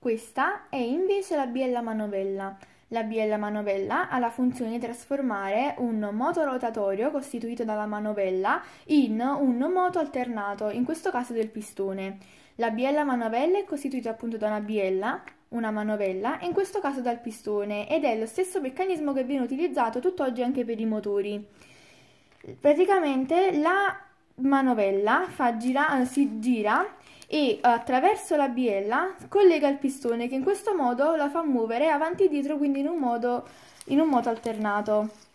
Questa è invece la biella manovella. La biella manovella ha la funzione di trasformare un moto rotatorio costituito dalla manovella in un moto alternato, in questo caso del pistone. La biella manovella è costituita appunto da una biella, una manovella, in questo caso dal pistone, ed è lo stesso meccanismo che viene utilizzato tutt'oggi anche per i motori. Praticamente la manovella fa gira, eh, si gira e attraverso la biella collega il pistone che in questo modo la fa muovere avanti e dietro quindi in un modo, in un modo alternato.